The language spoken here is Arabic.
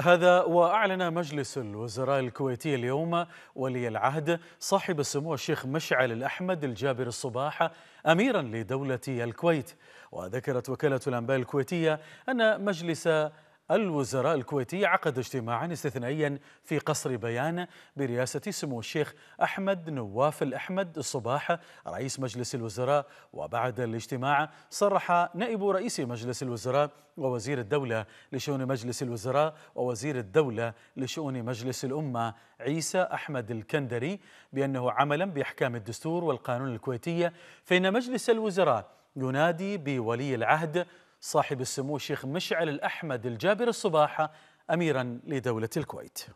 هذا وأعلن مجلس الوزراء الكويتي اليوم ولي العهد صاحب السمو الشيخ مشعل الأحمد الجابر الصباح أميرا لدولة الكويت وذكرت وكالة الأنباء الكويتية أن مجلس الوزراء الكويتي عقد اجتماعا استثنائيا في قصر بيان برئاسة سمو الشيخ أحمد نواف الأحمد الصباحة رئيس مجلس الوزراء وبعد الاجتماع صرح نائب رئيس مجلس الوزراء ووزير الدولة لشؤون مجلس الوزراء ووزير الدولة لشؤون مجلس الأمة عيسى أحمد الكندري بأنه عملا بأحكام الدستور والقانون الكويتية فإن مجلس الوزراء ينادي بولي العهد صاحب السمو الشيخ مشعل الأحمد الجابر الصباحة أميرا لدولة الكويت